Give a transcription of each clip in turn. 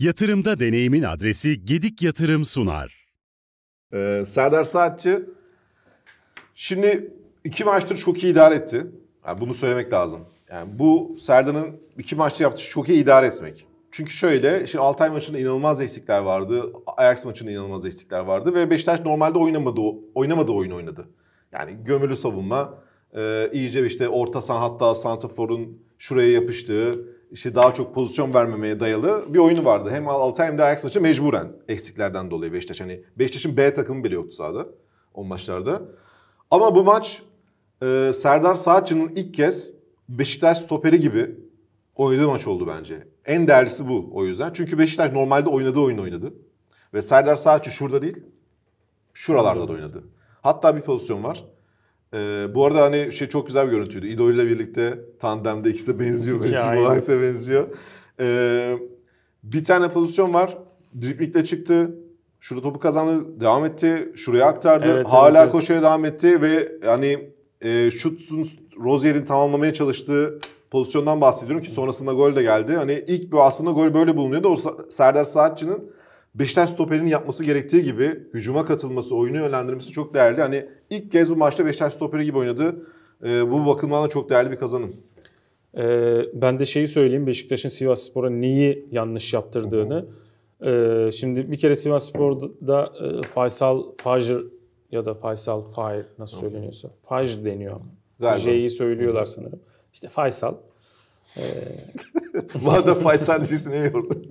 Yatırımda deneyimin adresi Gedik Yatırım sunar. Ee, Serdar Saatçı şimdi iki maçtır çok iyi idare etti. Yani bunu söylemek lazım. Yani bu Serdar'ın iki maçta yaptığı çok iyi idare etmek. Çünkü şöyle, şimdi Altay maçında inanılmaz eksikler vardı. Ajax maçında inanılmaz eksikler vardı. Ve Beşiktaş normalde oynamadı, oynamadı oyun oynadı. Yani gömülü savunma, e, iyice işte orta saha hatta Santafor'un şuraya yapıştığı, işte daha çok pozisyon vermemeye dayalı bir oyunu vardı. Hem Altay hem de Ajax maçı mecburen eksiklerden dolayı Beşiktaş. Hani Beşiktaş'ın B takımı bile yoktu sahada o maçlarda. Ama bu maç e, Serdar Saatçı'nın ilk kez Beşiktaş stoperi gibi oynadığı maç oldu bence. En değerlisi bu o yüzden. Çünkü Beşiktaş normalde oynadığı oyun oynadı. Ve Serdar Saatçı şurada değil, şuralarda da oynadı. Hatta bir pozisyon var. Ee, bu arada hani şey çok güzel bir görüntüydü. İdo ile birlikte tandemde ikisi de benziyor. Ve tim olarak da benziyor. Ee, bir tane pozisyon var. Driplikle çıktı. Şurada topu kazandı. Devam etti. Şuraya aktardı. Evet, Hala evet, koşuya evet. devam etti ve hani e, şutsun Rozier'in tamamlamaya çalıştığı pozisyondan bahsediyorum ki sonrasında gol de geldi. Hani ilk bu aslında gol böyle bulunuyordu. O Serdar Saatçı'nın Beşiktaş stoperinin yapması gerektiği gibi hücuma katılması, oyunu yönlendirmesi çok değerli. Hani ilk kez bu maçta Beşiktaş stoperi gibi oynadı. E, bu bakımdan da çok değerli bir kazanım. Ee, ben de şeyi söyleyeyim Beşiktaş'ın Sivas Spor'a neyi yanlış yaptırdığını. Ee, şimdi bir kere Sivas Spor'da e, Faysal Fajr ya da Faysal Fahir nasıl söyleniyorsa. Fajr deniyor. J'yi söylüyorlar sanırım. İşte Faysal Madem ee, Faysal diyeceksin niye yordun?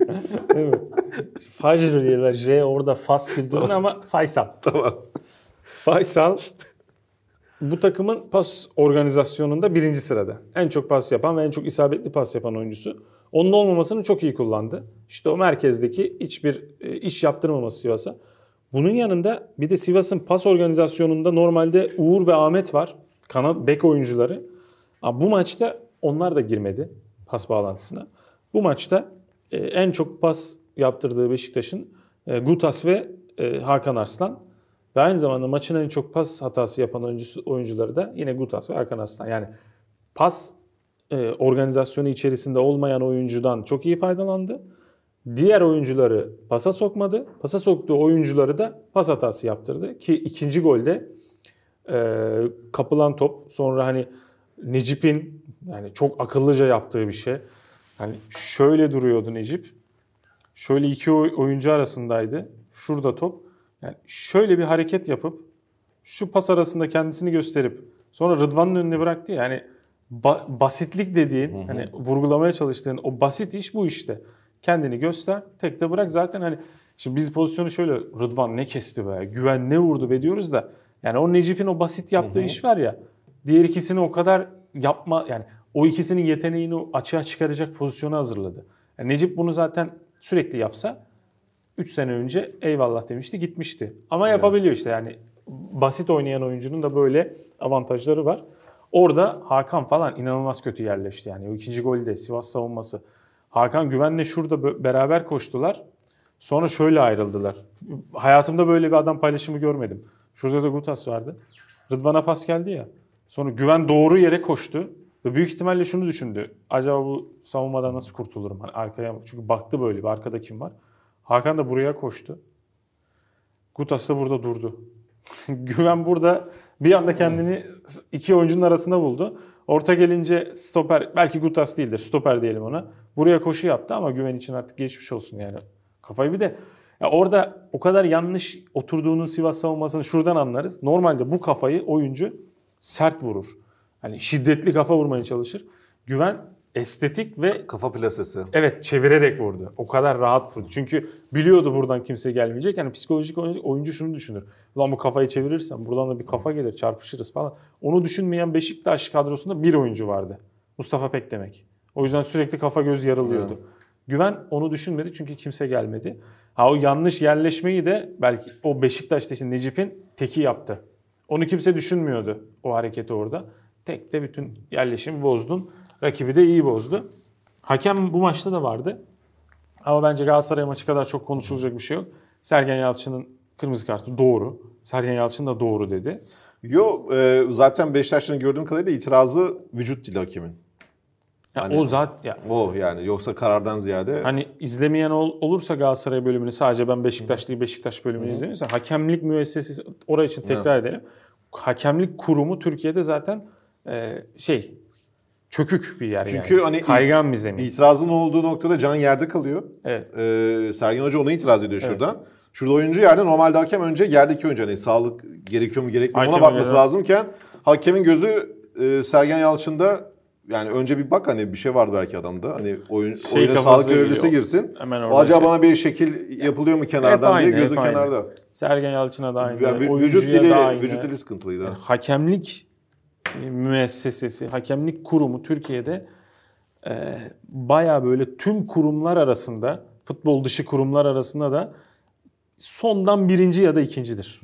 Fajr diyorlar. J orada Fas bildirin tamam. ama Faysal. Tamam. Faysal bu takımın pas organizasyonunda birinci sırada. En çok pas yapan ve en çok isabetli pas yapan oyuncusu. Onun olmamasını çok iyi kullandı. İşte o merkezdeki hiçbir e, iş yaptırmaması Sivas'a. Bunun yanında bir de Sivas'ın pas organizasyonunda normalde Uğur ve Ahmet var. Kanat bek oyuncuları. Bu maçta onlar da girmedi pas bağlantısına. Bu maçta e, en çok pas yaptırdığı Beşiktaş'ın e, Gutas ve e, Hakan Arslan. Ve aynı zamanda maçın en çok pas hatası yapan oyuncusu, oyuncuları da yine Gutas ve Hakan Arslan. Yani pas e, organizasyonu içerisinde olmayan oyuncudan çok iyi faydalandı. Diğer oyuncuları pasa sokmadı. Pasa soktuğu oyuncuları da pas hatası yaptırdı. Ki ikinci golde e, kapılan top sonra hani Necip'in yani çok akıllıca yaptığı bir şey. Yani şöyle duruyordu Necip. Şöyle iki oyuncu arasındaydı. Şurada top. Yani şöyle bir hareket yapıp şu pas arasında kendisini gösterip sonra Rıdvan'ın önüne bıraktı. Yani ba- basitlik dediğin hı hı. hani vurgulamaya çalıştığın o basit iş bu işte. Kendini göster, tek de bırak zaten hani şimdi biz pozisyonu şöyle Rıdvan ne kesti be, Güven ne vurdu be diyoruz da yani o Necip'in o basit yaptığı hı hı. iş var ya. Diğer ikisini o kadar yapma yani o ikisinin yeteneğini açığa çıkaracak pozisyonu hazırladı. Yani Necip bunu zaten sürekli yapsa 3 sene önce eyvallah demişti gitmişti. Ama evet. yapabiliyor işte yani basit oynayan oyuncunun da böyle avantajları var. Orada Hakan falan inanılmaz kötü yerleşti yani. O ikinci golü de Sivas savunması. Hakan Güven'le şurada beraber koştular. Sonra şöyle ayrıldılar. Hayatımda böyle bir adam paylaşımı görmedim. Şurada da Gutas vardı. Rıdvan'a pas geldi ya. Sonra güven doğru yere koştu. Ve büyük ihtimalle şunu düşündü. Acaba bu savunmadan nasıl kurtulurum? Hani arkaya çünkü baktı böyle bir arkada kim var. Hakan da buraya koştu. Gutas da burada durdu. Güven burada bir anda kendini iki oyuncunun arasında buldu. Orta gelince stoper, belki Gutas değildir, stoper diyelim ona. Buraya koşu yaptı ama güven için artık geçmiş olsun yani. Kafayı bir de ya orada o kadar yanlış oturduğunun Sivas savunmasını şuradan anlarız. Normalde bu kafayı oyuncu sert vurur. Hani şiddetli kafa vurmaya çalışır. Güven estetik ve kafa plasesi. Evet çevirerek vurdu. O kadar rahat vurdu. Çünkü biliyordu buradan kimse gelmeyecek. Yani psikolojik oyuncu, oyuncu şunu düşünür. Ulan bu kafayı çevirirsem buradan da bir kafa gelir çarpışırız falan. Onu düşünmeyen Beşiktaş kadrosunda bir oyuncu vardı. Mustafa Pek demek. O yüzden sürekli kafa göz yarılıyordu. Hmm. Güven onu düşünmedi çünkü kimse gelmedi. Ha o yanlış yerleşmeyi de belki o Beşiktaş'ta işte Necip'in teki yaptı. Onu kimse düşünmüyordu o hareketi orada. Tek de bütün yerleşimi bozdun. Rakibi de iyi bozdu. Hakem bu maçta da vardı. Ama bence Galatasaray maçı kadar çok konuşulacak bir şey yok. Sergen Yalçın'ın kırmızı kartı doğru. Sergen Yalçın da doğru dedi. Yo e, zaten Beşiktaş'ın gördüğüm kadarıyla itirazı vücut dili hakemin. Ya hani, o zat ya. O yani yoksa karardan ziyade. Hani izlemeyen ol, olursa Galatasaray bölümünü sadece ben Beşiktaş değil Beşiktaş bölümünü izlemiyorsa hakemlik müessesesi oraya için tekrar evet. edelim. Hakemlik kurumu Türkiye'de zaten e, şey çökük bir yer Çünkü yani. hani kaygan bir zemin. İtirazın olduğu noktada can yerde kalıyor. Evet. Ee, Sergen Hoca ona itiraz ediyor evet. şuradan. Şurada oyuncu yerde normalde hakem önce yerdeki oyuncu hani sağlık gerekiyor mu gerekmiyor mu ona bakması lazımken hakemin gözü e, Sergen Yalçın'da yani önce bir bak hani bir şey var belki adamda. Hani oyun şey oyuna sağlık görevlisi girsin. Hemen orada Acaba şey... bana bir şekil yapılıyor mu kenardan hep diye aynı, gözü kenarda. Aynı. Sergen Yalçın'a da aynı. Yani, vücut dili da aynı. vücut dili sıkıntılıydı. Yani, hakemlik e, müessesesi, hakemlik kurumu Türkiye'de e, baya böyle tüm kurumlar arasında futbol dışı kurumlar arasında da sondan birinci ya da ikincidir.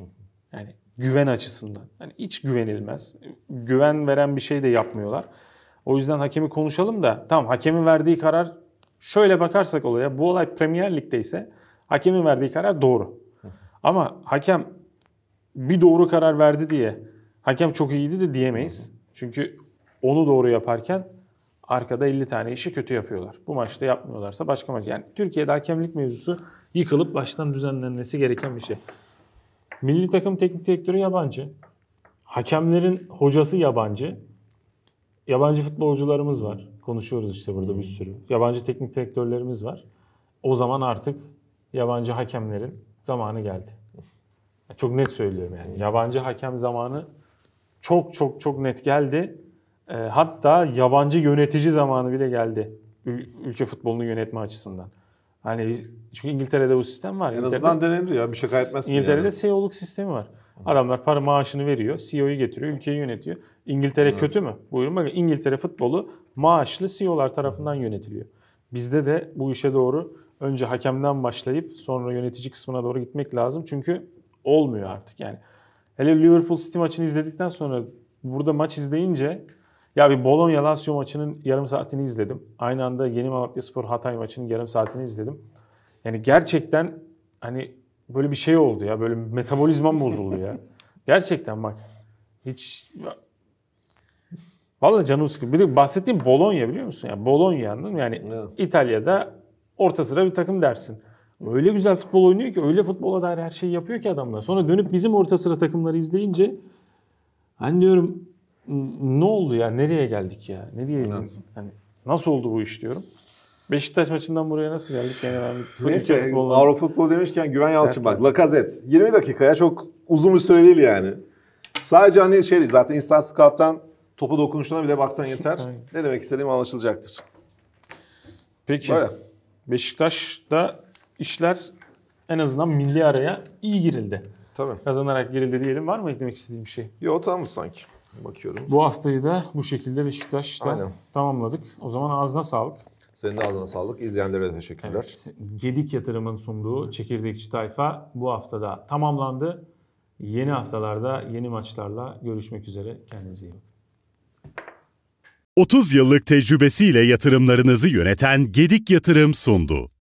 Yani güven açısından. Yani hiç güvenilmez. Güven veren bir şey de yapmıyorlar. O yüzden hakemi konuşalım da tamam hakemin verdiği karar şöyle bakarsak olaya bu olay Premier Lig'de ise hakemin verdiği karar doğru. Ama hakem bir doğru karar verdi diye hakem çok iyiydi de diyemeyiz. Çünkü onu doğru yaparken arkada 50 tane işi kötü yapıyorlar. Bu maçta yapmıyorlarsa başka maç. Yani Türkiye'de hakemlik mevzusu yıkılıp baştan düzenlenmesi gereken bir şey. Milli takım teknik direktörü yabancı. Hakemlerin hocası yabancı yabancı futbolcularımız var. Konuşuyoruz işte burada bir hmm. sürü. Yabancı teknik direktörlerimiz var. O zaman artık yabancı hakemlerin zamanı geldi. Çok net söylüyorum yani. Hmm. Yabancı hakem zamanı çok çok çok net geldi. E, hatta yabancı yönetici zamanı bile geldi. Ül- ülke futbolunu yönetme açısından. Hani biz, çünkü İngiltere'de bu sistem var. En azından denendi ya bir şey kaybetmezsin. İngiltere'de yani. CEO'luk sistemi var. Adamlar para maaşını veriyor. CEO'yu getiriyor. Ülkeyi yönetiyor. İngiltere evet. kötü mü? Buyurun bakın İngiltere futbolu maaşlı CEO'lar tarafından yönetiliyor. Bizde de bu işe doğru önce hakemden başlayıp sonra yönetici kısmına doğru gitmek lazım. Çünkü olmuyor artık yani. Hele Liverpool City maçını izledikten sonra burada maç izleyince ya bir Bologna Lazio maçının yarım saatini izledim. Aynı anda Yeni Malatya Spor Hatay maçının yarım saatini izledim. Yani gerçekten hani Böyle bir şey oldu ya. Böyle metabolizmam bozuldu ya. Gerçekten bak. Hiç Vallahi canım sıkıldı. Bir de bahsettiğim Bologna biliyor musun? Yani Bologna'nın yani evet. İtalya'da orta sıra bir takım dersin. Öyle güzel futbol oynuyor ki öyle futbola dair her şeyi yapıyor ki adamlar. Sonra dönüp bizim orta sıra takımları izleyince hani diyorum ne oldu ya nereye geldik ya nereye evet. yani, nasıl oldu bu iş diyorum. Beşiktaş maçından buraya nasıl geldik? Yani ben Neyse, Avro futbol demişken Güven Yalçın bak. Lakazet. 20 dakikaya çok uzun bir süre değil yani. Sadece hani şey değil zaten istatistik kaptan topu dokunuşuna bile baksan yeter. ne demek istediğim anlaşılacaktır. Peki. Böyle. Beşiktaş'ta işler en azından milli araya iyi girildi. Tabii. Kazanarak girildi diyelim. Var mı eklemek istediğim bir şey? Yok tamam sanki. Bakıyorum. Bu haftayı da bu şekilde Beşiktaş'ta Aynen. tamamladık. O zaman ağzına sağlık. Senin de ağzına sağlık. İzleyenlere de teşekkürler. Evet, Gedik Yatırım'ın sunduğu Çekirdekçi Tayfa bu haftada tamamlandı. Yeni haftalarda yeni maçlarla görüşmek üzere. Kendinize iyi bakın. 30 yıllık tecrübesiyle yatırımlarınızı yöneten Gedik Yatırım sundu.